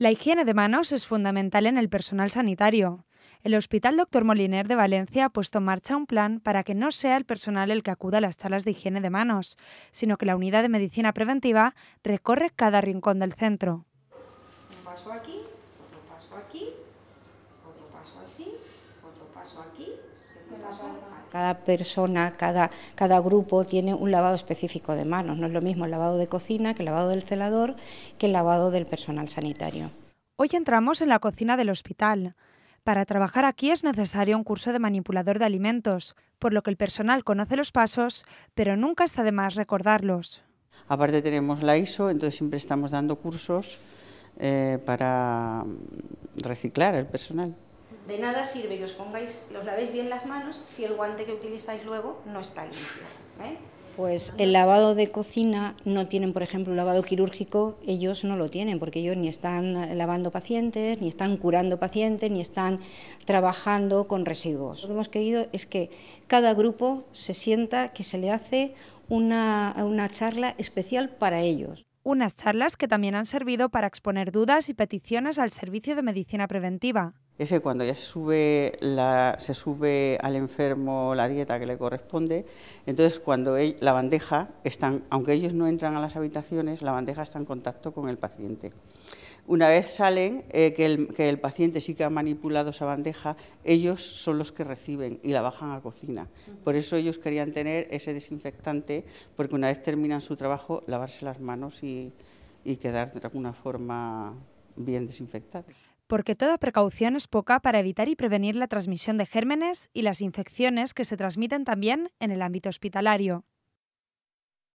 La higiene de manos es fundamental en el personal sanitario. El Hospital Dr. Moliner de Valencia ha puesto en marcha un plan para que no sea el personal el que acuda a las charlas de higiene de manos, sino que la unidad de medicina preventiva recorre cada rincón del centro. Un paso aquí, otro paso aquí, otro paso así, otro paso aquí, cada persona, cada, grupo tiene un lavado específico de manos. No es lo mismo el lavado de cocina que el lavado del celador que el lavado del personal sanitario. Hoy entramos en la cocina del hospital. Para trabajar aquí es necesario un curso de manipulador de alimentos, por lo que el personal conoce los pasos, pero nunca está de más recordarlos. Aparte tenemos la ISO, entonces siempre estamos dando cursos eh, para reciclar el personal. De nada sirve que os pongáis, los lavéis bien las manos si el guante que utilizáis luego no está limpio. ¿eh? Pues el lavado de cocina no tienen, por ejemplo, un lavado quirúrgico, ellos no lo tienen, porque ellos ni están lavando pacientes, ni están curando pacientes, ni están trabajando con residuos. Lo que hemos querido es que cada grupo se sienta que se le hace una, una charla especial para ellos unas charlas que también han servido para exponer dudas y peticiones al servicio de medicina preventiva. Es cuando ya se sube, la, se sube al enfermo la dieta que le corresponde, entonces cuando la bandeja, están, aunque ellos no entran a las habitaciones, la bandeja está en contacto con el paciente. Una vez salen, eh, que, el, paciente sí que ha manipulado esa bandeja, ellos son los que reciben y la bajan a cocina. Por eso ellos querían tener ese desinfectante, porque una vez terminan su trabajo, lavarse las manos y, y quedar de alguna forma bien desinfectada. Porque toda precaución es poca para evitar y prevenir la transmisión de gérmenes y las infecciones que se transmiten también en el ámbito hospitalario.